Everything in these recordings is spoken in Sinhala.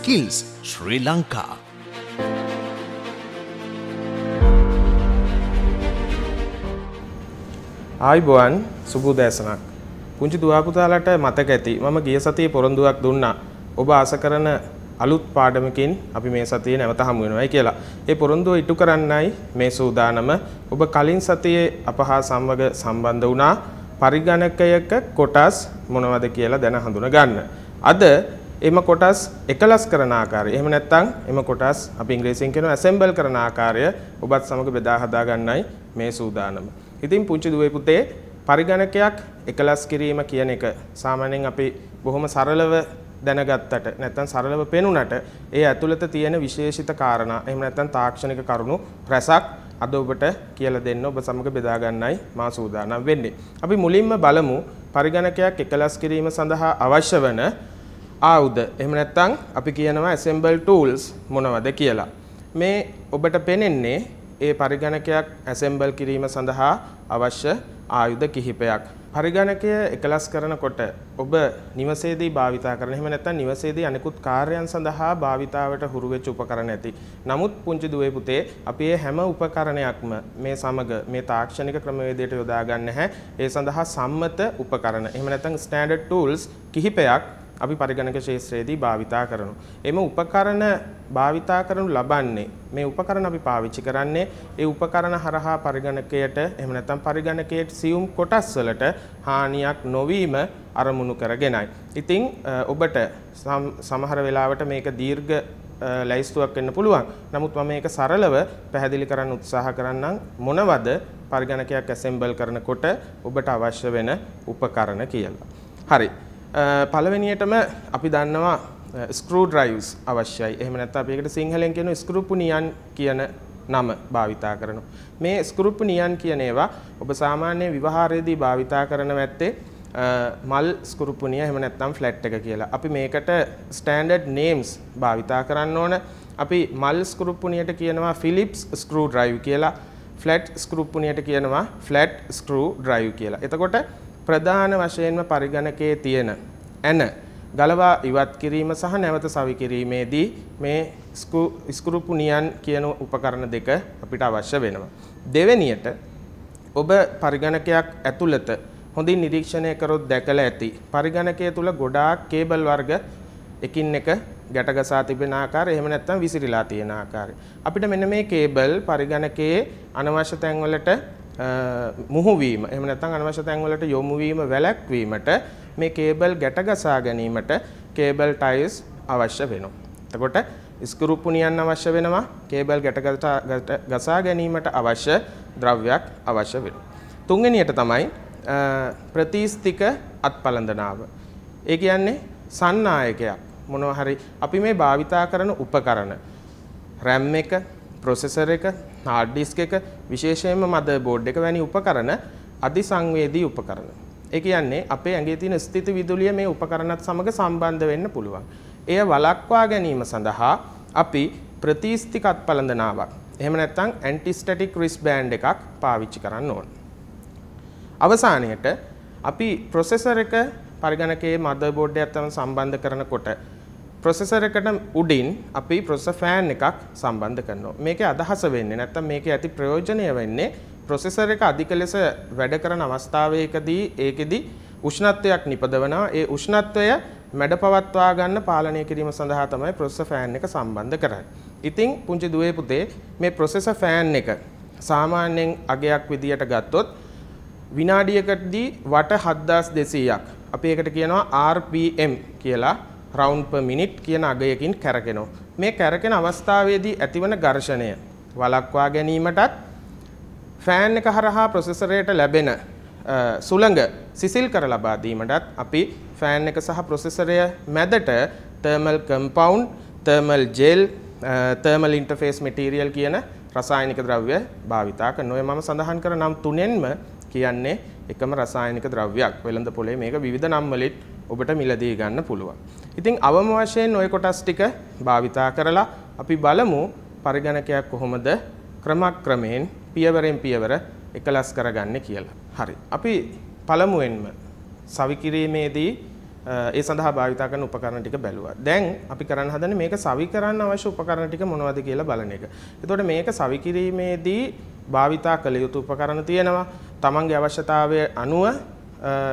Skills Sri Lanka. ආයිබෝන් සුබ උදෑසනක්. පුංචි දුවපුතාලට මතක ඇති මම ගිය සතියේ පොරොන්දුවක් දුන්නා. ඔබ ආස කරන අලුත් පාඩමකින් අපි මේ සතියේ නැවත හමු වෙනවායි කියලා. ඒ පොරොන්දුව ඉටු කරන්නයි මේ සූදානම. ඔබ කලින් සතියේ අප හා සමග සම්බන්ධ වුණා පරිගණකයක කොටස් මොනවද කියලා දැන හඳුන ගන්න. අද එම කොටස් එකලස් කරන ආකාරය. එහෙම නැත්නම් එම කොටස් අපි ඉංග්‍රීසියෙන් කියනවා assemble කරන ආකාරය ඔබත් සමග බෙදා හදා ගන්නයි මේ සූදානම. ඉතින් පුංචි දුවේ පුතේ පරිගණකයක් එකලස් කිරීම කියන එක සාමාන්‍යයෙන් අපි බොහොම සරලව දැනගත්තට නැත්නම් සරලව පෙනුනට ඒ ඇතුළත තියෙන විශේෂිත කාරණා එහෙම නැත්නම් තාක්ෂණික කරුණු රැසක් අද ඔබට කියලා දෙන්න ඔබ සමග බෙදා ගන්නයි මා සූදානම් වෙන්නේ. අපි මුලින්ම බලමු පරිගණකයක් එකලස් කිරීම සඳහා අවශ්‍ය වන ආයුධ එහෙම නැත්නම් අපි කියනවා assemble tools මොනවද කියලා. මේ ඔබට පෙනෙන්නේ ඒ පරිගණකයක් assemble කිරීම සඳහා අවශ්‍ය ආයුධ කිහිපයක්. පරිගණකය එකලස් කරනකොට ඔබ නිවසේදී භාවිතා කරන එහෙම නැත්නම් නිවසේදී අනෙකුත් කාර්යයන් සඳහා භාවිතාවට හුරු වෙච්ච උපකරණ ඇති. නමුත් පුංචි දුවේ පුතේ අපි මේ හැම උපකරණයක්ම මේ සමග මේ තාක්ෂණික ක්‍රමවේදයට යොදා ගන්න නැහැ. ඒ සඳහා සම්මත උපකරණ. එහෙම නැත්නම් standard tools කිහිපයක් අපි පරිගණක ශේත්‍රයේදී භාවිතා කරනු. එම උපකරණ භාවිතා කරනු ලබන්නේ මේ උපකරණ අපි පාවිච්චි කරන්නේ ඒ උපකරණ හරහා පරිගණකයට එහෙම නැත්නම් පරිගණකයේ සියුම් කොටස් වලට හානියක් නොවීම අරමුණු කරගෙනයි. ඉතින් ඔබට සමහර වෙලාවට මේක දීර්ඝ ලැයිස්තුවක් වෙන්න පුළුවන්. නමුත් මම මේක සරලව පැහැදිලි කරන්න උත්සාහ කරන්නම් මොනවද පරිගණකයක් ඇසෙම්බල් කරනකොට ඔබට අවශ්‍ය වෙන උපකරණ කියලා. හරි. පළවෙනියටම අපි දන්නවා ස්කරූ ඩ්‍රයිව්ස් අවශ්‍යයි. එහෙම නැත්නම් අපි ඒකට සිංහලෙන් කියන ස්ක්‍රූපුනියන් කියන නම භාවිතා කරනවා. මේ ස්කරූපුනියන් කියන ඒවා ඔබ සාමාන්‍ය විවහාරයේදී භාවිතා කරන වැත්තේ මල් ස්කරූපුනිය එහෙම නැත්නම් ෆ්ලැට් එක කියලා. අපි මේකට ස්ටෑන්ඩඩ් නේම්ස් භාවිතා කරන්න ඕන. අපි මල් ස්කරූපුනියට කියනවා ෆිලිප්ස් ස්ක්‍රූ ඩ්‍රයිව් කියලා. ෆ්ලැට් ස්කරූපුනියට කියනවා ෆ්ලැට් ස්ක්‍රූ ඩ්‍රයිව් කියලා. එතකොට ප්‍රධාන වශයෙන්ම පරිගණකයේ තියෙන ඇන ගලවා ඉවත් කිරීම සහ නැවත සවි කිරීමේදී මේ ස්කුරුපුනියන් කියන උපකරණ දෙක අපිට අවශ්‍ය වෙනවා. දෙවෙනියට ඔබ පරිගණකයක් ඇතුළත හොඳින් නිරීක්ෂණය කරොත් දැකලා ඇති පරිගණකය තුල ගොඩාක් කේබල් වර්ග එකින් එක ගැටගසා තිබෙන ආකාරය එහෙම නැත්නම් විසිරීලා තියෙන ආකාරය අපිට මෙන්න මේ කේබල් පරිගණකයේ අනවශ්‍ය තැන්වලට මුහු වීම එහෙම නැත්නම් අනවශ්‍ය තැන්වලට යොමු වීම වැළැක්වීමට මේ කේබල් ගැට ගසා ගැනීමට කේබල් ටයිස් අවශ්‍ය වෙනවා. එතකොට ස්කරුප්පුනියන් අවශ්‍ය වෙනවා කේබල් ගැට ගසා ගැනීමට අවශ්‍ය ද්‍රව්‍යයක් අවශ්‍ය වෙනවා. තුන්වෙනියට තමයි ප්‍රතිස්තික අත්පලඳනාව. ඒ කියන්නේ සන්නායකයක් මොනවා හරි අපි මේ භාවිතා කරන උපකරණ RAM එක ප්‍රොසෙසර් එක hard disk එක විශේෂයෙන්ම motherboard එක වැනි උපකරණ අධිසංවේදී උපකරණ ඒ කියන්නේ අපේ ඇඟේ තියෙන ස්ථිත විදුලිය මේ උපකරණත් සමග සම්බන්ධ වෙන්න පුළුවන්. එය වළක්වා ගැනීම සඳහා අපි ප්‍රතිස්ථිකත් පළඳනාවක්. එහෙම නැත්නම් ඇන්ටි ස්ටැටික් රිස් බෑන්ඩ් එකක් පාවිච්චි කරන්න ඕන. අවසානයට අපි ප්‍රොසෙසර් එක පරිගණකයේ මදර්බෝඩ් එකත් සමග සම්බන්ධ කරනකොට ප්‍රොසෙසර් එකට උඩින් අපි ප්‍රොසෙසර් ෆෑන් එකක් සම්බන්ධ කරනවා. මේකේ අදහස වෙන්නේ නැත්තම් මේකේ ඇති ප්‍රයෝජනය වෙන්නේ ප්‍රොසෙසර් එක අධික ලෙස වැඩ කරන අවස්ථාවයකදී ඒකෙදි උෂ්ණත්වයක් නිපදවනවා. ඒ උෂ්ණත්වය මැඩ පවත්වා ගන්න පාලනය කිරීම සඳහා තමයි ප්‍රොසෙසර් ෆෑන් එක සම්බන්ධ කරන්නේ. ඉතින් පුංචි දුවේ පුතේ මේ ප්‍රොසෙසර් ෆෑන් එක සාමාන්‍යයෙන් අගයක් විදියට ගත්තොත් විනාඩියකදී වට 7200ක් අපි ඒකට කියනවා RPM කියලා round per minute කියන අගයකින් කැරකෙනවා. මේ කැරකෙන අවස්ථාවේදී ඇතිවන ඝර්ෂණය වළක්වා ගැනීමටත් ෆෑන් එක හරහා ප්‍රොසෙසරයට ලැබෙන සුළඟ සිසිල් කර ලබා දීමටත් අපි ෆෑන් එක සහ ප්‍රොසෙසරය මැදට thermal compound, thermal gel, thermal interface material කියන රසායනික ද්‍රව්‍ය භාවිතා කරනවා. මම සඳහන් කර නම් තුනෙන්ම කියන්නේ එකම රසායනික ද්‍රව්‍යයක්. වෙළඳ පොලේ මේක විවිධ නම් වලින් ඔබට මිලදී ගන්න පුළුවන්. ඉතින් අවම වශයෙන් ওই කොටස් ටික භාවිතා කරලා අපි බලමු පරිගණකයක් කොහොමද ක්‍රමක්‍රමයෙන් පියවරෙන් පියවර එකලස් කරගන්නේ කියලා. හරි. අපි පළමුවෙන්ම සවි කිරීමේදී ඒ සඳහා භාවිතා කරන උපකරණ ටික බැලුවා. දැන් අපි කරන්න හදන්නේ මේක සවි කරන්න අවශ්‍ය උපකරණ ටික මොනවද කියලා බලන එක. එතකොට මේක සවි කිරීමේදී භාවිතා කළ යුතු උපකරණ තියෙනවා. තමන්ගේ අවශ්‍යතාවය අනුව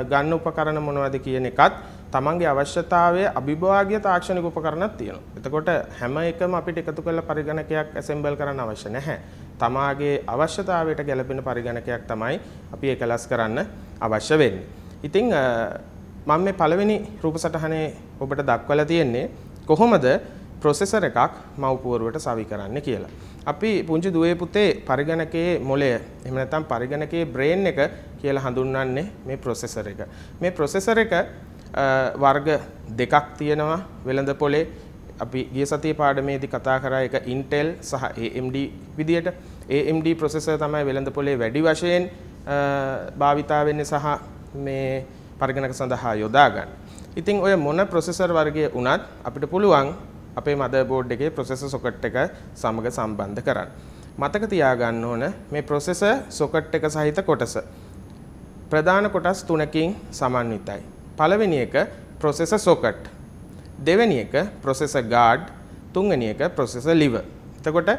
ගන්න උපකරණ මොනවද කියන එකත් තමන්ගේ අවශ්‍යතාවය අභිභාග්‍ය තාක්ෂණික උපකරණත් තියෙනවා. එතකොට හැම එකම අපිට එකතු කරලා පරිගණකයක් ඇසෙම්බල් කරන්න අවශ්‍ය නැහැ. තමාගේ අවශ්‍යතාවයට ගැළපෙන පරිගණකයක් තමයි අපි එකලස් කරන්න අවශ්‍ය වෙන්නේ. ඉතින් මම මේ පළවෙනි රූප සටහනේ ඔබට දක්වලා තියෙන්නේ කොහොමද ප්‍රොසෙසර් එකක් මව්පුවරුවට සවි කරන්න කියලා. අපි පුංචි දුවේ පුතේ පරිගණකයේ මොලය එහෙම නැත්නම් පරිගණකයේ බ්‍රේන් එක කියලා හඳුන්වන්නේ මේ ප්‍රොසෙසර් එක. මේ ප්‍රොසෙසර් එක වර්ග දෙකක් තියෙනවා වෙළඳ පොලේ අපි ගිය සතිය පාඩමේදී කතා කරා එක Intel සහ AMD විදියට AMD processor තමයි වෙළඳ පොලේ වැඩි වශයෙන් භාවිතා වෙන්නේ සහ මේ පරිගණක සඳහා යොදා ගන්න. ඉතින් ඔය මොන processor වර්ගය වුණත් අපිට පුළුවන් අපේ motherboard එකේ processor socket එක සමග සම්බන්ධ කරන්න. මතක තියාගන්න ඕන මේ processor socket එක සහිත කොටස ප්‍රධාන කොටස් තුනකින් සමන්විතයි. පළවෙනි එක processor socket. දෙවෙනි එක processor guard. තුන්වෙනි එක processor liver. එතකොට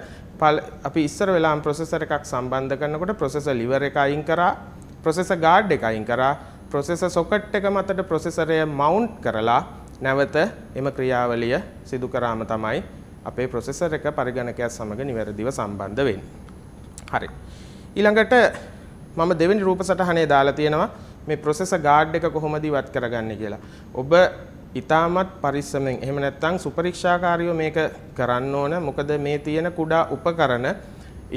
අපි ඉස්සර වෙලාම processor එකක් සම්බන්ධ කරනකොට processor liver එක අයින් කරා, processor guard එක අයින් කරා, processor socket එක මතට processor එක mount කරලා නැවත එම ක්‍රියාවලිය සිදු කරාම තමයි අපේ ප්‍රොසෙසර් එක පරිගණකයක් සමග නිවැරදිව සම්බන්ධ වෙන්නේ. හරි. ඊළඟට මම දෙවෙනි රූප සටහනේ දාලා තියෙනවා මේ process guard එක කොහොමද ඉවත් කරගන්නේ කියලා. ඔබ ඉතාමත් පරිස්සමෙන් එහෙම නැත්නම් සුපරීක්ෂාකාරීව මේක කරන්න ඕන. මොකද මේ තියෙන කුඩා උපකරණ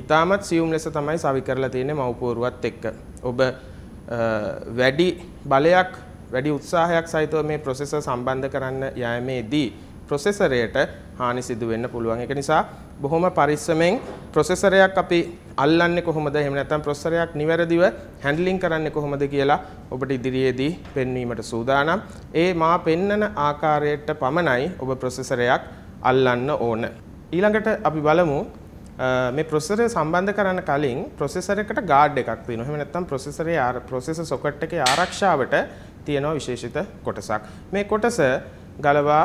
ඉතාමත් සියුම් ලෙස තමයි සවි කරලා තියෙන්නේ මව්පෝරුවත් එක්ක. ඔබ වැඩි බලයක් වැඩි උත්සාහයක් සහිතව මේ process සම්බන්ධ කරන්න යෑමේදී ප්‍රොසෙසරයට හානි සිදු වෙන්න පුළුවන්. ඒක නිසා බොහොම පරිස්සමෙන් ප්‍රොසෙසරයක් අපි අල්ලන්නේ කොහොමද? එහෙම නැත්නම් ප්‍රොසෙසරයක් නිවැරදිව හැන්ඩ්ලිං කරන්නේ කොහොමද කියලා ඔබට ඉදිරියේදී පෙන්වීමට සූදානම්. ඒ මා පෙන්නන ආකාරයට පමණයි ඔබ ප්‍රොසෙසරයක් අල්ලන්න ඕන. ඊළඟට අපි බලමු මේ ප්‍රොසෙසරය සම්බන්ධ කරන්න කලින් ප්‍රොසෙසරයකට ගාඩ් එකක් තියෙනවා. එහෙම නැත්නම් ප්‍රොසෙසරයේ ප්‍රොසෙසර් සොකට් එකේ ආරක්ෂාවට තියෙන විශේෂිත කොටසක්. මේ කොටස ගලවා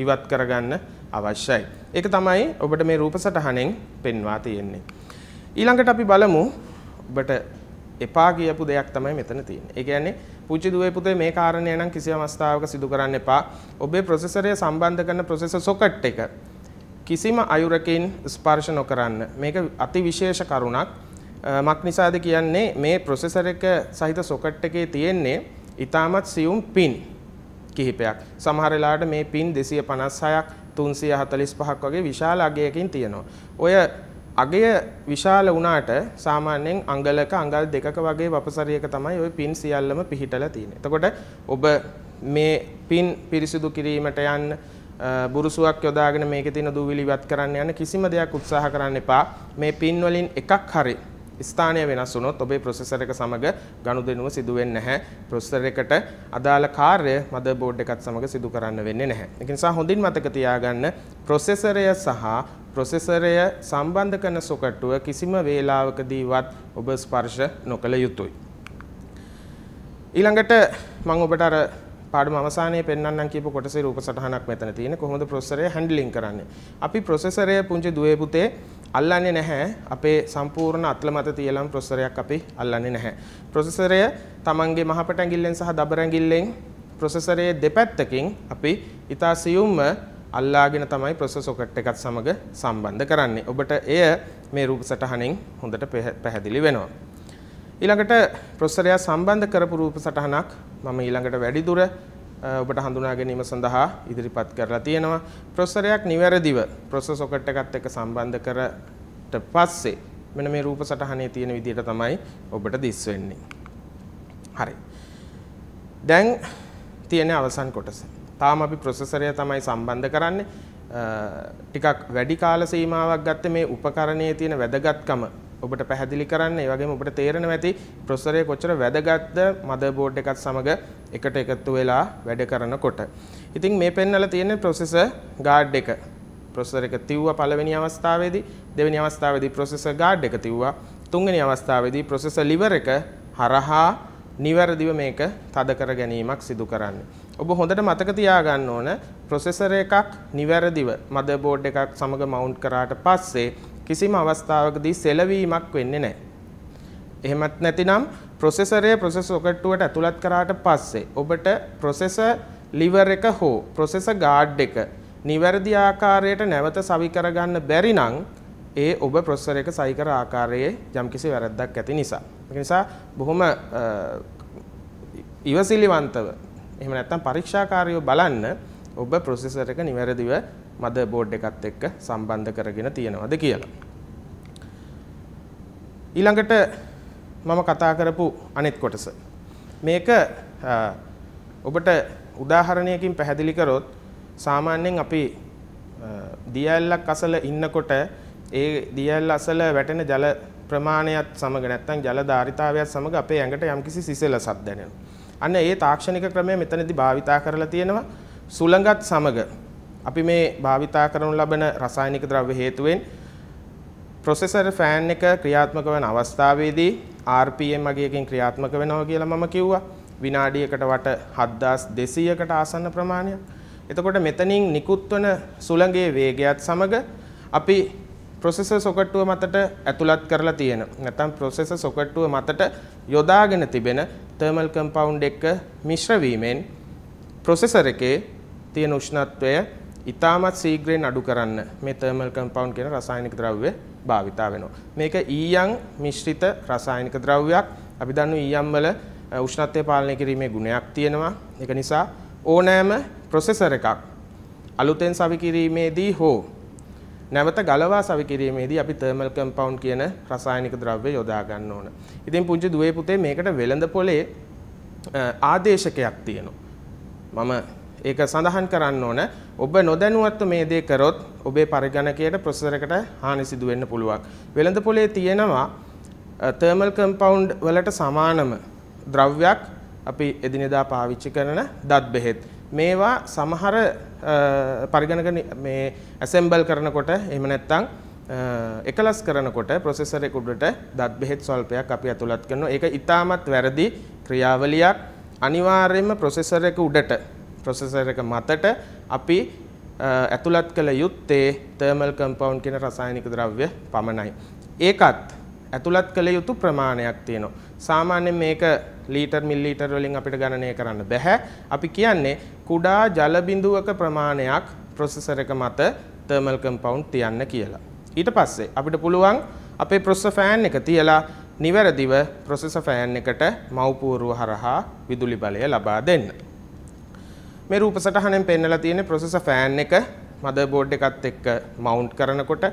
ඉවත් කරගන්න අවශ්‍යයි. ඒක තමයි ඔබට මේ රූප සටහනෙන් පෙන්වා තියෙන්නේ. ඊළඟට අපි බලමු ඔබට එපා කියපු දෙයක් තමයි මෙතන තියෙන්නේ. ඒ කියන්නේ පුංචි දුවේ පුතේ මේ කාරණය නම් කිසියම් අවස්ථාවක සිදු කරන්න එපා. ඔබේ ප්‍රොසෙසරය සම්බන්ධ කරන ප්‍රොසෙසර් සොකට් එක කිසිම අයුරකින් ස්පර්ශ නොකරන්න. මේක අතිවිශේෂ කරුණක්. මක් නිසාද කියන්නේ මේ ප්‍රොසෙසර් එක සහිත සොකට් එකේ තියෙන්නේ ඊටමත් සියුම් පින්. කිහිපයක්. සමහර වෙලාවට මේ පින් 256ක් 345ක් වගේ විශාල අගයකින් තියෙනවා. ඔය අගය විශාල වුණාට සාමාන්‍යයෙන් අඟලක අඟල් දෙකක වගේ වපසරියක තමයි ওই පින් සියල්ලම පිහිටලා තියෙන්නේ. එතකොට ඔබ මේ පින් පිරිසිදු කිරීමට යන්න බුරුසුවක් යොදාගෙන මේකේ තියෙන දූවිලි වත් කරන්න යන කිසිම දෙයක් උත්සාහ කරන්න එපා. මේ පින් වලින් එකක් හරියි ස්ථානය වෙනස් වුණොත් ඔබේ ප්‍රොසෙසර් එක සමග ගනුදෙනුව සිදු වෙන්නේ නැහැ. ප්‍රොසෙසර් එකට අදාළ කාර්ය මදර් බෝඩ් එකත් සමග සිදු කරන්න වෙන්නේ නැහැ. ඒක නිසා හොඳින් මතක තියාගන්න ප්‍රොසෙසරය සහ ප්‍රොසෙසරය සම්බන්ධ කරන සොකට්ටුව කිසිම වේලාවකදීවත් ඔබ ස්පර්ශ නොකළ යුතුයි. ඊළඟට මම ඔබට අර පාඩම අවසානයේ පෙන්වන්නම් කියපු කොටසේ රූප සටහනක් මෙතන තියෙන කොහොමද ප්‍රොසෙසරය හැන්ඩ්ලින් කරන්නේ. අපි ප්‍රොසෙසරය පුංචි දුවේ පුතේ අල්ලන්නේ නැහැ අපේ සම්පූර්ණ අත්ල මත තියලම් ප්‍රොසෙසරයක් අපි අල්ලන්නේ නැහැ. ප්‍රොසෙසරය තමන්ගේ මහපට ඇඟිල්ලෙන් සහ දබර ඇඟිල්ලෙන් ප්‍රොසෙසරයේ දෙපැත්තකින් අපි ඊතා සියුම්ම අල්ලාගෙන තමයි ප්‍රොසෙස් සොකට් එකත් සමග සම්බන්ධ කරන්නේ. ඔබට එය මේ රූප සටහනෙන් හොඳට පැහැදිලි වෙනවා. ඊළඟට ප්‍රොසෙසරය සම්බන්ධ කරපු රූප සටහනක් මම ඊළඟට වැඩිදුර ඔබට හඳුනා ගැනීම සඳහා ඉදිරිපත් කරලා තියෙනවා. ප්‍රොසෙසරයක් නිවැරදිව ප්‍රොසෙසර් සොකට් එකත් එක්ක සම්බන්ධ කරට පස්සේ මෙන්න මේ රූප සටහනේ තියෙන විදිහට තමයි ඔබට දිස් වෙන්නේ. හරි. දැන් තියෙන අවසන් කොටස. තාම අපි ප්‍රොසෙසරය තමයි සම්බන්ධ කරන්නේ. ටිකක් වැඩි කාල සීමාවක් ගත්තේ මේ උපකරණයේ තියෙන වැදගත්කම ඔබට පැහැදිලි කරන්න ඒ වගේම ඔබට තේරෙන ඇති ප්‍රොසෙසරය කොච්චර වැදගත්ද මදර්බෝඩ් එකත් සමග එකට එකතු වෙලා වැඩ කරනකොට. ඉතින් මේ පෙන්වලා තියෙන ප්‍රොසෙසර් ගාඩ් එක. ප්‍රොසෙසර් එක තිව්වා පළවෙනි අවස්ථාවේදී, දෙවෙනි අවස්ථාවේදී ප්‍රොසෙසර් ගාඩ් එක තිව්වා, තුන්වෙනි අවස්ථාවේදී ප්‍රොසෙසර් liver එක හරහා නිවැරදිව මේක තද කර ගැනීමක් සිදු කරන්න. ඔබ හොඳට මතක තියාගන්න ඕන ප්‍රොසෙසර් එකක් නිවැරදිව මදර්බෝඩ් එකක් සමග මවුන්ට් කරාට පස්සේ කිසිම අවස්ථාවකදී සෙලවීමක් වෙන්නේ නැහැ. එහෙමත් නැතිනම් ප්‍රොසෙසරය ප්‍රොසෙස් ඔකට්ටුවට ඇතුළත් කරාට පස්සේ ඔබට ප්‍රොසෙසර් liver එක හෝ ප්‍රොසෙසර් guard එක නිවැරදි ආකාරයට නැවත සවි කරගන්න බැරි නම් ඒ ඔබ ප්‍රොසෙසර් එක සවි කර ආකාරයේ යම්කිසි වැරද්දක් ඇති නිසා. ඒ නිසා බොහොම ඉවසිලිවන්තව එහෙම නැත්නම් පරීක්ෂාකාරීව බලන්න ඔබ ප්‍රොසෙසර් එක නිවැරදිව මද බෝඩ් එකත් එක්ක සම්බන්ධ කරගෙන තියෙනවද කියලා. ඊළඟට මම කතා කරපු අනෙත් කොටස. මේක ඔබට උදාහරණයකින් පැහැදිලි කරොත් සාමාන්‍යයෙන් අපි දියඇල්ලක් අසල ඉන්නකොට ඒ දියල් අසල වැටෙන ජල ප්‍රමාණයත් සමග නැත්තම් ජල ධාරිතාවයත් සමග අපේ ඇඟට යම්කිසි සිසිලසක් දැනෙනවා. අන්න ඒ තාක්ෂණික ක්‍රමය මෙතනදී භාවිතා කරලා තියෙනවා. සුළඟත් සමග අපි මේ භාවිතා කරනු ලබන රසායනික ද්‍රව්‍ය හේතුවෙන් ප්‍රොසෙසර් ෆෑන් එක ක්‍රියාත්මක වන අවස්ථාවේදී RPM අගයකින් ක්‍රියාත්මක වෙනවා කියලා මම කිව්වා. විනාඩියකට වට 7200කට ආසන්න ප්‍රමාණයක්. එතකොට මෙතනින් නිකුත් වන සුළඟේ වේගයත් සමග අපි ප්‍රොසෙසර් සොකට්ටුව මතට ඇතුළත් කරලා තියෙන. නැත්නම් ප්‍රොසෙසර් සොකට්ටුව මතට යොදාගෙන තිබෙන තර්මල් කම්පවුන්ඩ් එක මිශ්‍ර වීමෙන් ප්‍රොසෙසර් එකේ තියෙන උෂ්ණත්වය ඉතාමත් සීග්‍රයෙන් අඩු කරන්න මේ තර්මල් කම්පවුන්ඩ් කියන රසායනික ද්‍රව්‍ය භාවිතා වෙනවා. මේක ඊයන් මිශ්‍රිත රසායනික ද්‍රව්‍යයක්. අපි දන්නු ඊයන් වල උෂ්ණත්වය පාලනය කිරීමේ ගුණයක් තියෙනවා. ඒක නිසා ඕනෑම ප්‍රොසෙසර් එකක් අලුතෙන් සවි කිරීමේදී හෝ නැවත ගලවා සවි කිරීමේදී අපි තර්මල් කම්පවුන්ඩ් කියන රසායනික ද්‍රව්‍ය යොදා ගන්න ඕන. ඉතින් පුංචි දුවේ පුතේ මේකට වෙළඳ පොලේ ආදේශකයක් තියෙනවා. මම ඒක සඳහන් කරන්න ඕන. ඔබ නොදැනුවත්ව මේ දේ කරොත් ඔබේ පරිගණකයට ප්‍රොසෙසර් එකට හානි සිදු වෙන්න පුළුවන්. වෙළඳ පොලේ තියෙනවා තර්මල් කම්පවුන්ඩ් වලට සමානම ද්‍රව්‍යයක් අපි එදිනෙදා පාවිච්චි කරන දත් බෙහෙත්. මේවා සමහර පරිගණක මේ ඇසෙම්බල් කරනකොට එහෙම නැත්නම් එකලස් කරනකොට ප්‍රොසෙසර් එකකට දත් බෙහෙත් ස්වල්පයක් අපි ඇතුළත් කරනවා. ඒක ඊටමත් වැරදි ක්‍රියාවලියක්. අනිවාර්යයෙන්ම ප්‍රොසෙසර් එක උඩට ප්‍රොසෙසර් එක මතට අපි ඇතුළත් කළ යුත්තේ තර්මල් කම්පවුන්ඩ් කියන රසායනික ද්‍රව්‍ය පමණයි. ඒකත් ඇතුළත් කළ යුතු ප්‍රමාණයක් තියෙනවා. සාමාන්‍යයෙන් මේක ලීටර් මිල්ලීටර් වලින් අපිට ගණනය කරන්න බැහැ. අපි කියන්නේ කුඩා ජල බිඳුවක ප්‍රමාණයක් ප්‍රොසෙසර් එක මත තර්මල් කම්පවුන්ඩ් තියන්න කියලා. ඊට පස්සේ අපිට පුළුවන් අපේ ප්‍රොසෙසර් ෆෑන් එක තියලා නිවැරදිව ප්‍රොසෙසර් ෆෑන් එකට මව්පූරුව හරහා විදුලි බලය ලබා දෙන්න. මේ රූප සටහනෙන් පෙන්නලා තියෙන්නේ ප්‍රොසෙසර් ෆෑන් එක මදර් බෝඩ් එකත් එක්ක මවුන්ට් කරනකොට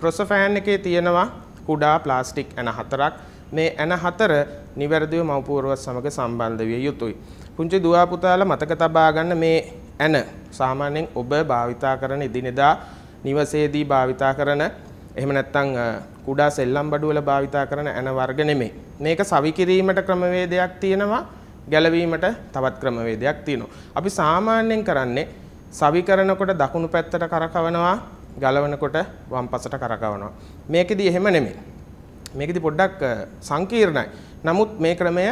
ප්‍රොසෙසර් ෆෑන් එකේ තියෙනවා කුඩා ප්ලාස්ටික් ඇන හතරක්. මේ ඇන හතර නිවැරදිව මව්පුවරුවත් සමග සම්බන්ධ විය යුතුයි. පුංචි දුවා පුතාලා මතක තබා ගන්න මේ ඇන සාමාන්‍යයෙන් ඔබ භාවිතා කරන එදිනෙදා නිවසේදී භාවිතා කරන එහෙම නැත්නම් කුඩා සෙල්ලම් බඩුවල භාවිතා කරන ඇන වර්ග නෙමෙයි. මේක සවිකිරීමට ක්‍රමවේදයක් තියෙනවා. ගැලවීමට තවත් ක්‍රමවේදයක් තියෙනවා. අපි සාමාන්‍යයෙන් කරන්නේ සවි කරනකොට දකුණු පැත්තට කරකවනවා, ගලවනකොට වම් පසට කරකවනවා. මේකෙදි එහෙම නෙමෙයි. මේකෙදි පොඩ්ඩක් සංකීර්ණයි. නමුත් මේ ක්‍රමය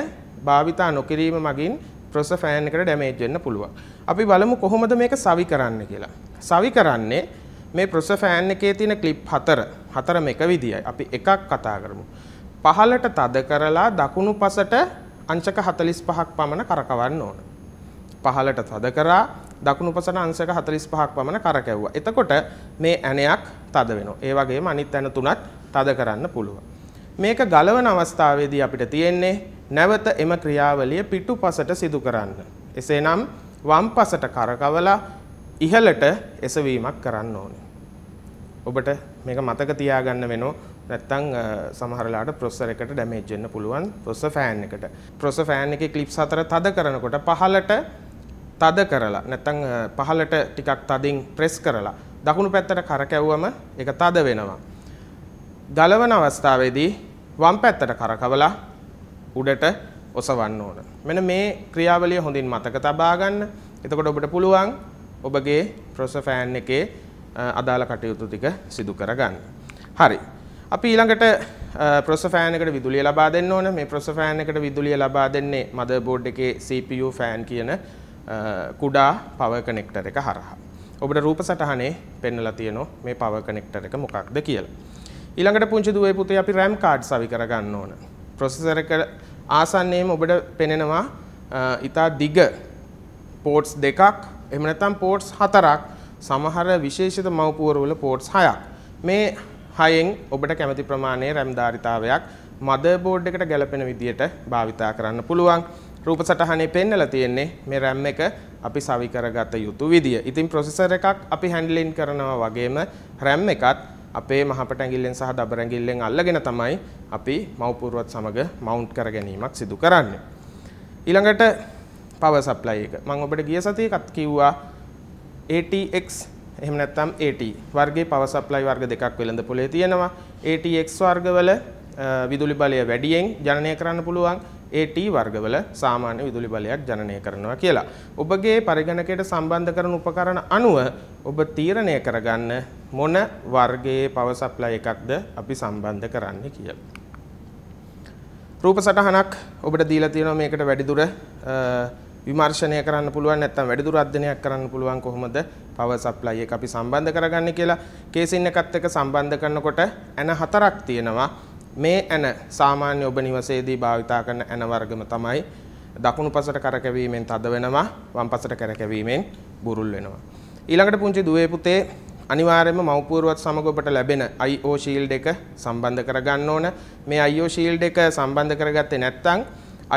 භාවිතා නොකිරීම මගින් ප්‍රොස ෆෑන් එකට ඩැමේජ් වෙන්න පුළුවන්. අපි බලමු කොහොමද මේක සවි කරන්න කියලා. සවි කරන්නේ මේ ප්‍රොස ෆෑන් එකේ තියෙන ක්ලිප් හතර හතරම එක විදියයි. අපි එකක් කතා කරමු. පහලට තද කරලා දකුණු පසට අංශක 45ක් පමණ කරකවන්න ඕන. පහළට තද කරා දකුණු පසට අංශක 45ක් පමණ කරකැව්වා. එතකොට මේ ඇණයක් තද වෙනවා. ඒ වගේම අනිත් ඇණ තුනත් තද කරන්න පුළුවන්. මේක ගලවන අවස්ථාවේදී අපිට තියෙන්නේ නැවත එම ක්‍රියාවලිය පිටුපසට සිදු කරන්න. එසේනම් වම් පසට කරකවලා ඉහළට එසවීමක් කරන්න ඕනේ. ඔබට මේක මතක තියාගන්න වෙනවා. නැත්තම් සමහරලාට ප්‍රොසෙසර් එකට ඩැමේජ් වෙන්න පුළුවන් ප්‍රොසෙසර් ෆෑන් එකට. ප්‍රොසෙසර් ෆෑන් එකේ ක්ලිප්ස් හතර තද කරනකොට පහලට තද කරලා නැත්තම් පහලට ටිකක් තදින් ප්‍රෙස් කරලා දකුණු පැත්තට කරකැවුවම ඒක තද වෙනවා. ගලවන අවස්ථාවේදී වම් පැත්තට කරකවලා උඩට ඔසවන්න ඕන. මෙන්න මේ ක්‍රියාවලිය හොඳින් මතක තබා ගන්න. එතකොට ඔබට පුළුවන් ඔබගේ ප්‍රොසෙසර් ෆෑන් එකේ අදාළ කටයුතු ටික සිදු කරගන්න. හරි. අපි ඊළඟට ප්‍රොසෙසර් ෆෑන් එකට විදුලිය ලබා දෙන්න ඕන. මේ ප්‍රොසෙසර් ෆෑන් එකට විදුලිය ලබා දෙන්නේ මදර්බෝඩ් එකේ CPU ෆෑන් කියන කුඩා power connector එක හරහා. ඔබට රූප සටහනේ පෙන්වලා තියෙනවා මේ power connector එක මොකක්ද කියලා. ඊළඟට පුංචි දුවේ පුතේ අපි RAM card සවි කර ගන්න ඕන. processor එක ආසන්නයේම ඔබට පෙනෙනවා ඊටා දිග ports දෙකක් එහෙම නැත්නම් ports හතරක් සමහර විශේෂිත මව්පුවරවල ports හයක්. මේ හයෙන් ඔබට කැමති ප්‍රමාණයේ රැම්ධාරිතාවයක් මදබෝඩ් එකට ගැලපෙන විදියට භාවිතා කරන්න පුළුවන්. රූප සටහනේ පෙන්නලා තියෙන්නේ මේ RAM එක අපි සවි කරගත යුතු විදිය. ඉතින් ප්‍රොසෙසර් එකක් අපි හැන්ඩ්ලින් කරනවා වගේම RAM එකත් අපේ මහපට ඇඟිල්ලෙන් සහ දබර ඇඟිල්ලෙන් අල්ලගෙන තමයි අපි මව්පුරුවත් සමග මවුන්ට් කර ගැනීමක් සිදු කරන්නේ. ඊළඟට power supply එක. මම ඔබට ගිය සතියේකත් කිව්වා ATX එහෙම නැත්නම් AT වර්ගයේ power supply වර්ග දෙකක් වෙළඳ පොලේ තියෙනවා. ATX වර්ගවල විදුලි බලය වැඩියෙන් ජනනය කරන්න පුළුවන්. AT වර්ගවල සාමාන්‍ය විදුලි බලයක් ජනනය කරනවා කියලා. ඔබගේ පරිගණකයට සම්බන්ධ කරන උපකරණ අනුව ඔබ තීරණය කරගන්න මොන වර්ගයේ power supply එකක්ද අපි සම්බන්ධ කරන්නේ කියලා. රූප සටහනක් ඔබට දීලා තියෙනවා මේකට වැඩිදුර විමර්ශනය කරන්න පුළුවන් නැත්නම් වැඩිදුර අධ්‍යයනයක් කරන්න පුළුවන් කොහොමද power supply එක අපි සම්බන්ධ කරගන්නේ කියලා කේසින් එකත් එක්ක සම්බන්ධ කරනකොට ඇන හතරක් තියෙනවා මේ ඇන සාමාන්‍ය ඔබ නිවසේදී භාවිතා කරන ඇන වර්ගම තමයි දකුණු පසට කරකැවීමෙන් තද වෙනවා වම් පසට කරකැවීමෙන් බුරුල් වෙනවා ඊළඟට පුංචි දුවේ පුතේ අනිවාර්යයෙන්ම මව්පුවරුවත් සමග ඔබට ලැබෙන IO shield එක සම්බන්ධ කරගන්න ඕන මේ IO shield එක සම්බන්ධ කරගත්තේ නැත්නම්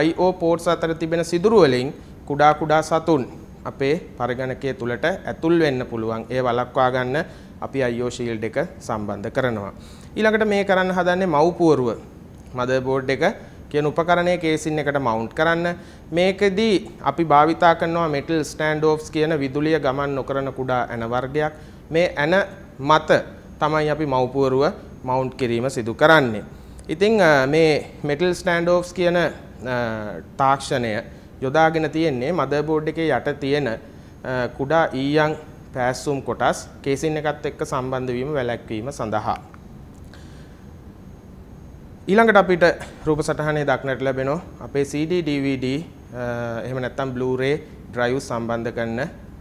IO ports අතර තිබෙන සිදුරු වලින් කුඩා කුඩා සතුන් අපේ පරිගණකය තුළට ඇතුල් වෙන්න පුළුවන්. ඒ වළක්වා ගන්න අපි IO shield එක සම්බන්ධ කරනවා. ඊළඟට මේ කරන්න හදන්නේ මව්පුවරුව. motherboard එක කියන උපකරණය කේසින් එකට මවුන්ට් කරන්න. මේකෙදී අපි භාවිතා කරනවා metal standoffs කියන විදුලිය ගමන් නොකරන කුඩා ඇන වර්ගයක්. මේ ඇන මත තමයි අපි මව්පුවරුව මවුන්ට් කිරීම සිදු කරන්නේ. ඉතින් මේ metal standoffs කියන තාක්ෂණය යොදාගෙන තියෙන්නේ මදර්බෝඩ් එකේ යට තියෙන කුඩා ඊයන් පෑස්සුම් කොටස් කේසින් එකත් එක්ක සම්බන්ධ වීම වැළැක්වීම සඳහා ඊළඟට අපිට රූප සටහනේ දක්නට ලැබෙනවා අපේ CD DVD එහෙම නැත්නම් Blu-ray drive සම්බන්ධ කරන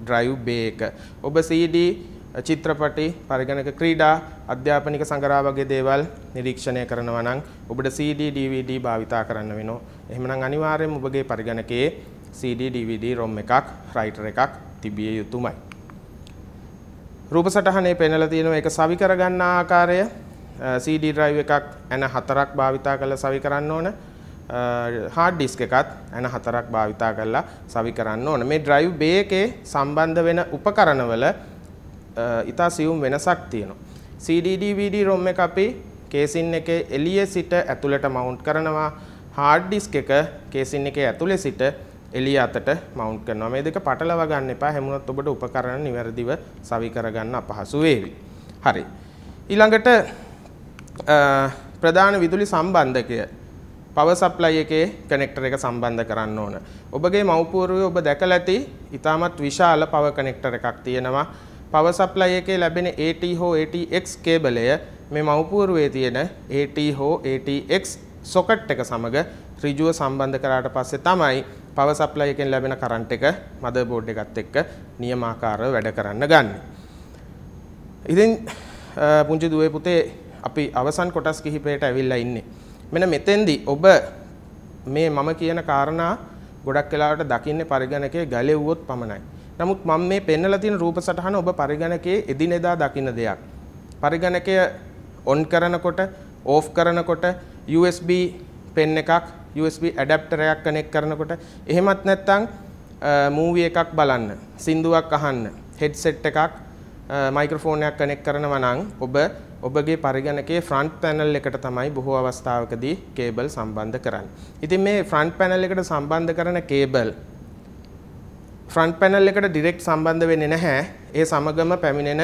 drive bay එක. ඔබ CD චිත්‍රපටි පරිගණක ක්‍රීඩා අධ්‍යාපනික සංගරා වගේ දේවල් නිරීක්ෂණය කරනවා නම් ඔබට CD DVD භාවිතා කරන්න වෙනවා. එහෙමනම් අනිවාර්යයෙන්ම ඔබගේ පරිගණකයේ CD DVD ROM එකක්, writer එකක් තිබිය යුතුමයි. රූප සටහනේ පෙන්වලා තියෙනවා ඒක සවි කරගන්න ආකාරය CD drive එකක් ඇන 4ක් භාවිතා කරලා සවි කරන්න ඕන. හාඩ් ඩිස්ක් එකත් ඇන හතරක් භාවිතා කරලා සවි කරන්න ඕන. මේ drive bay එකේ සම්බන්ධ වෙන උපකරණවල ඉතා සියුම් වෙනසක් තියෙනවා. CDD VD ROM එක අපි කේසින් එකේ එළියේ සිට ඇතුළට මවුන්ට් කරනවා. hard disk එක කේසින් එකේ ඇතුළේ සිට එළිය අතට මවුන්ට් කරනවා. මේ දෙක පටලවා ගන්න එපා. හැමුණොත් ඔබට උපකරණ නිවැරදිව සවි කරගන්න අපහසු වේවි. හරි. ඊළඟට ප්‍රධාන විදුලි සම්බන්ධකය පව සප්ලයි එකේ කනෙක්ටර් එක සම්බන්ධ කරන්න ඕන. ඔබගේ මව්පුරුවේ ඔබ දැකලා ඇති ඉතාමත් විශාල පව කනෙක්ටර් එකක් තියෙනවා. පව සප්ලයි එකේ ලැබෙන AT හෝ ATX කේබලය මේ මව්පුවරුවේ තියෙන AT හෝ ATX සොකට් එක සමග ඍජුව සම්බන්ධ කරාට පස්සේ තමයි පව සප්ලයි එකෙන් ලැබෙන කරන්ට් එක මදර්බෝඩ් එකත් එක්ක නියමාකාරව වැඩ කරන්න ගන්න. ඉතින් පුංචි දුවේ පුතේ අපි අවසන් කොටස් කිහිපයට ඇවිල්ලා ඉන්නේ. මෙන්න මෙතෙන්දී ඔබ මේ මම කියන කාරණා ගොඩක් වෙලාවට දකින්නේ පරිගණකයේ ගැලෙව්වොත් පමණයි. නමුත් මම මේ පෙන්නලා තියෙන රූප සටහන ඔබ පරිගණකයේ එදිනෙදා දකින්න දෙයක්. පරිගණකය ඔන් කරනකොට, ඕෆ් කරනකොට USB පෙන් එකක්, USB ඇඩැප්ටර් එකක් කනෙක්ට් කරනකොට එහෙමත් නැත්නම් මූවි එකක් බලන්න, සින්දුවක් අහන්න, හෙඩ්සෙට් එකක්, මයික්‍රොෆෝන් එකක් කනෙක්ට් කරනවා නම් ඔබ ඔබගේ පරිගණකයේ ෆ්‍රන්ට් පැනල් එකට තමයි බොහෝ අවස්ථාවකදී කේබල් සම්බන්ධ කරන්නේ. ඉතින් මේ ෆ්‍රන්ට් පැනල් එකට සම්බන්ධ කරන කේබල් ෆ්‍රන්ට් පැනල් එකට ඩිරෙක්ට් සම්බන්ධ වෙන්නේ නැහැ. ඒ සමගම පැමිණෙන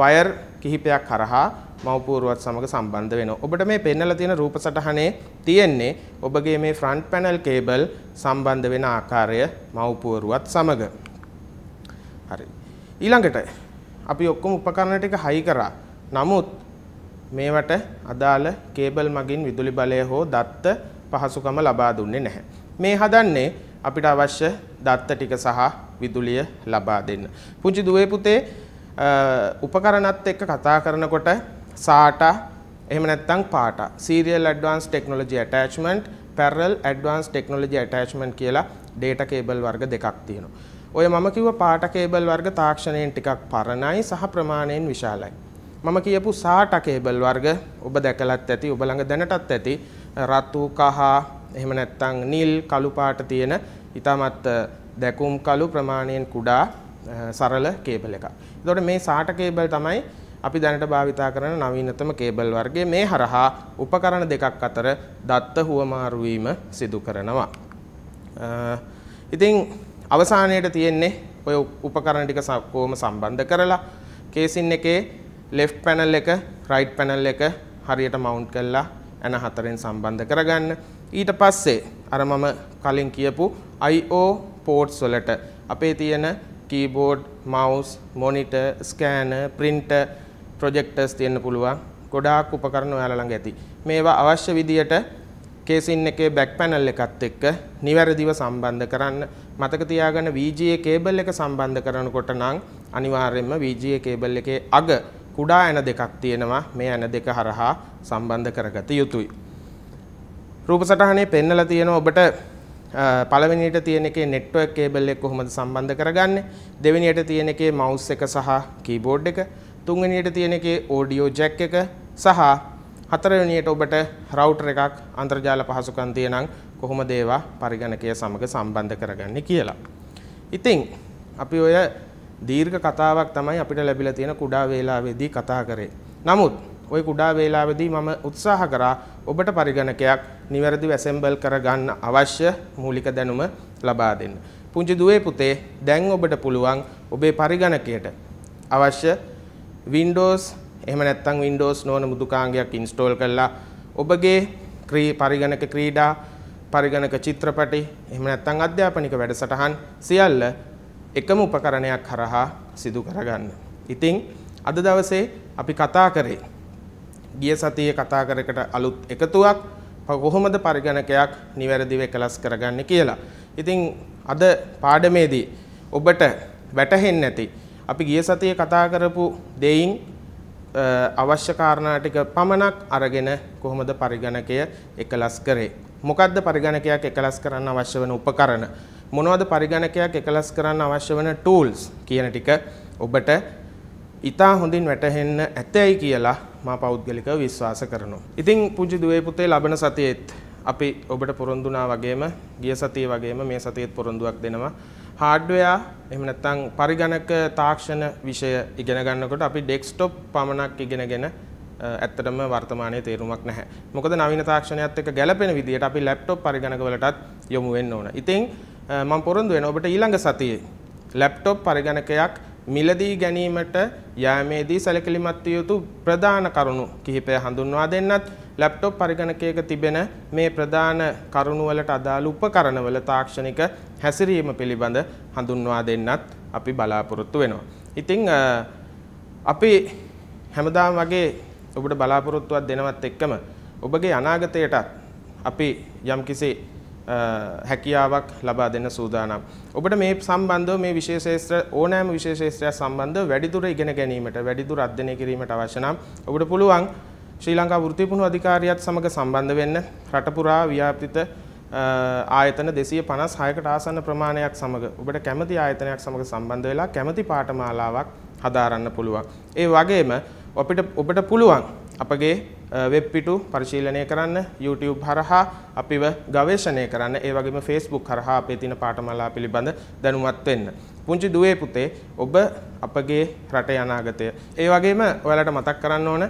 වයර් කිහිපයක් හරහා මවපූරුවත් සමග සම්බන්ධ වෙනවා. ඔබට මේ පෙන්නලා තියෙන රූප සටහනේ තියෙන්නේ ඔබගේ මේ ෆ්‍රන්ට් පැනල් කේබල් සම්බන්ධ වෙන ආකාරය මවපූරුවත් සමග. හරි. ඊළඟට අපි ඔක්කොම උපකරණ ටික හයි කරා. නමුත් මේවට අදාළ කේබල් මගින් විදුලි බලය හෝ දත්ත පහසුකම ලබා දුන්නේ නැහැ. මේ හදන්නේ අපිට අවශ්‍ය දත්ත ටික සහ විදුලිය ලබා දෙන්න. පුංචි දුවේ පුතේ උපකරණත් එක්ක කතා කරනකොට SATA එහෙම නැත්නම් PATA Serial Advanced Technology Attachment, Parallel Advanced Technology Attachment කියලා data cable වර්ග දෙකක් තියෙනවා. ඔය මම කිව්ව PATA cable වර්ග තාක්ෂණයෙන් ටිකක් පරණයි සහ ප්‍රමාණයෙන් විශාලයි. මම කියපු SATA cable වර්ග ඔබ දැකලත් ඇති, ඔබ ළඟ දැනටත් ඇති රතු කහ එහෙම නැත්නම් නිල් කළු පාට තියෙන ඊටමත් දැකුම් කළු ප්‍රමාණයෙන් කුඩා සරල කේබල් එකක්. එතකොට මේ SATA කේබල් තමයි අපි දැනට භාවිතා කරන නවීනතම කේබල් වර්ගයේ මේ හරහා උපකරණ දෙකක් අතර දත්ත හුවමාරු වීම සිදු කරනවා. ඉතින් අවසානයේට තියෙන්නේ ඔය උපකරණ ටික කොහොම සම්බන්ධ කරලා කේසින් එකේ left panel එක right panel එක හරියට mount කරලා ඇන හතරෙන් සම්බන්ධ කරගන්න. ඊට පස්සේ අර මම කලින් කියපු IO ports වලට අපේ තියෙන keyboard, mouse, monitor, scanner, printer, projectors තියෙන්න පුළුවන්. ගොඩාක් උපකරණ ඔයාලා ළඟ ඇති. මේවා අවශ්‍ය විදියට කේසින් එකේ බැක් පැනල් එකත් එක්ක නිවැරදිව සම්බන්ධ කරන්න. මතක තියාගන්න VGA කේබල් එක සම්බන්ධ කරනකොට නම් අනිවාර්යයෙන්ම VGA කේබල් එකේ අග කුඩා ඇන දෙකක් තියෙනවා. මේ ඇන දෙක හරහා සම්බන්ධ කරගත යුතුයි. රූප සටහනේ පෙන්නලා තියෙනවා ඔබට පළවෙනියට තියෙන එකේ network cable එක කොහොමද සම්බන්ධ කරගන්නේ දෙවෙනියට තියෙන එකේ mouse එක සහ keyboard එක තුන්වෙනියට තියෙන එකේ audio jack එක සහ හතරවෙනියට ඔබට router එකක් අන්තර්ජාල පහසුකම් තියෙනම් කොහොමද ඒවා පරිගණකය සමග සම්බන්ධ කරගන්නේ කියලා. ඉතින් අපි ඔය දීර්ඝ කතාවක් තමයි අපිට ලැබිලා තියෙන කුඩා වේලාවේදී කතා කරේ. නමුත් ওই කුඩා වේලාවේදී මම උත්සාහ කරා ඔබට පරිගණකයක් නිවැරදිව ඇසෙම්බල් කරගන්න අවශ්‍ය මූලික දැනුම ලබා දෙන්න. පුංචි දුවේ පුතේ දැන් ඔබට පුළුවන් ඔබේ පරිගණකයට අවශ්‍ය Windows එහෙම නැත්නම් Windows නොවන මෘදුකාංගයක් ඉන්ස්ටෝල් කරලා ඔබගේ පරිගණක ක්‍රීඩා පරිගණක චිත්‍රපටි එහෙම නැත්නම් අධ්‍යාපනික වැඩසටහන් සියල්ල එකම උපකරණයක් හරහා සිදු කරගන්න. ඉතින් අද දවසේ අපි කතා කරේ ගිය සතියේ කතා කරකට අලුත් එකතුවක් කොහොමද පරිගණකයක් නිවැරදිව එකලස් කරගන්න කියලා. ඉතින් අද පාඩමේදී ඔබට වැටහෙන්නේ නැති අපි ගිය සතියේ කතා කරපු දෙයින් අවශ්‍ය කාරණා ටික පමණක් අරගෙන කොහොමද පරිගණකය එකලස් කරේ මොකද්ද පරිගණකයක් එකලස් කරන්න අවශ්‍ය වෙන උපකරණ මොනවද පරිගණකයක් එකලස් කරන්න අවශ්‍ය වෙන tools කියන ටික ඔබට ඊටා හොඳින් වැටහෙන්න ඇතයි කියලා මා පෞද්ගලිකව විශ්වාස කරනවා. ඉතින් පුංචි දුවේ පුතේ ලබන සතියේත් අපි ඔබට පොරොන්දුනා වගේම ගිය සතිය වගේම මේ සතියේත් පොරොන්දුවක් දෙනවා. හાર્ඩ්වෙයා එහෙම නැත්නම් පරිගණක තාක්ෂණ විෂය ඉගෙන ගන්නකොට අපි ඩෙස්ක්ටොප් පමණක් ඉගෙනගෙන ඇත්තටම වර්තමානයේ තේරුමක් නැහැ. මොකද නවීන තාක්ෂණයත් එක්ක ගැළපෙන විදිහට අපි ලැප්ටොප් පරිගණක වලටත් යොමු වෙන්න ඕන. ඉතින් මම පොරොන්දු වෙනවා ඔබට ඊළඟ සතියේ ලැප්ටොප් පරිගණකයක් මිලදී ගැනීමට යෑමේදී සැලකිලිමත් විය යුතු ප්‍රධාන කරුණු කිහිපය හඳුන්වා දෙන්නත් ලැප්ටොප් පරිගණකයක තිබෙන මේ ප්‍රධාන කරුණු වලට අදාළ උපකරණවල තාක්ෂණික හැසිරීම පිළිබඳ හඳුන්වා දෙන්නත් අපි බලාපොරොත්තු වෙනවා. ඉතින් අපි හැමදාම වගේ ඔබට බලාපොරොත්තුවක් දෙනවත් එක්කම ඔබගේ අනාගතයටත් අපි යම්කිසි හැකියාවක් ලබා දෙන්න සූදානම්. ඔබට මේ සම්බන්ධව මේ විශේෂේත්‍ර ඕනෑම විශේෂේත්‍රයක් සම්බන්ධව වැඩිදුර ඉගෙන ගැනීමට වැඩිදුර අධ්‍යයනය කිරීමට අවශ්‍ය නම් ඔබට පුළුවන් ශ්‍රී ලංකා වෘත්ති පුහුණු අධිකාරියත් සමග සම්බන්ධ වෙන්න රට පුරා ව්‍යාපෘත ආයතන 256කට ආසන්න ප්‍රමාණයක් සමග ඔබට කැමති ආයතනයක් සමග සම්බන්ධ වෙලා කැමති පාඨමාලාවක් හදාරන්න පුළුවන්. ඒ වගේම අපිට ඔබට පුළුවන් අපගේ වෙබ් පිටු පරිශීලනය කරන්න YouTube හරහා අපිව ගවේෂණය කරන්න ඒ වගේම Facebook හරහා අපේ තියෙන පාඨමාලා පිළිබඳ දැනුවත් වෙන්න. පුංචි දුවේ පුතේ ඔබ අපගේ රටේ අනාගතය. ඒ වගේම ඔයාලට මතක් කරන්න ඕන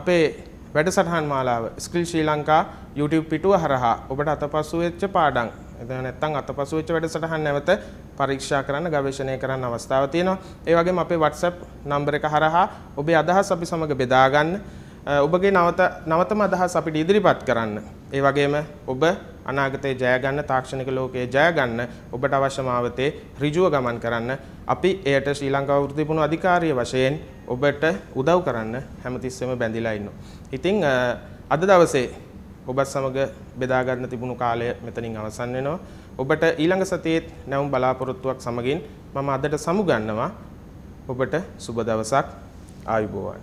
අපේ වැඩසටහන් මාලාව ස්කිල් ශ්‍රී ලංකා YouTube පිටුව හරහා ඔබට අතපසු වෙච්ච පාඩම් එතන නැත්තම් අතපසු වෙච්ච වැඩසටහන් නැවත පරීක්ෂා කරන්න ගවේෂණය කරන්න අවස්ථාව තියෙනවා. ඒ වගේම අපේ WhatsApp නම්බර එක හරහා ඔබේ අදහස් අපි සමග බෙදා ගන්න. ඔබගේ නවතම අදහස් අපිට ඉදිරිපත් කරන්න. ඒ වගේම ඔබ අනාගතයේ ජයගන්න තාක්ෂණික ලෝකයේ ජයගන්න ඔබට අවශ්‍ය මාවතේ ඍජුව ගමන් කරන්න අපි එයට ශ්‍රී ලංකාව වෘත්ති පුහුණු අධිකාරිය වශයෙන් ඔබට උදව් කරන්න හැමතිස්සෙම බැඳිලා ඉන්නවා. ඉතින් අද දවසේ ඔබත් සමග බෙදා ගන්න තිබුණු කාලය මෙතනින් අවසන් වෙනවා. ඔබට ඊළඟ සතියේත් නැවුම් බලාපොරොත්තුවක් සමගින් මම අදට සමුගන්නවා. ඔබට සුබ දවසක් ආයුබෝවන්.